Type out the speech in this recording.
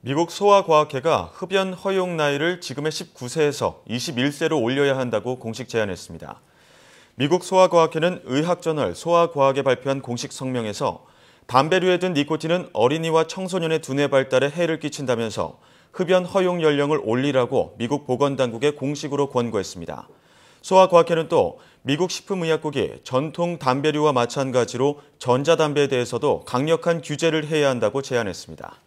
미국 소아과학회가 흡연 허용 나이를 지금의 19세에서 21세로 올려야 한다고 공식 제안했습니다. 미국 소아과학회는 의학저널 소아과학에 발표한 공식 성명에서 담배류에 든 니코틴은 어린이와 청소년의 두뇌 발달에 해를 끼친다면서 흡연 허용 연령을 올리라고 미국 보건당국에 공식으로 권고했습니다. 소아과학회는 또 미국 식품의약국이 전통 담배류와 마찬가지로 전자담배에 대해서도 강력한 규제를 해야 한다고 제안했습니다.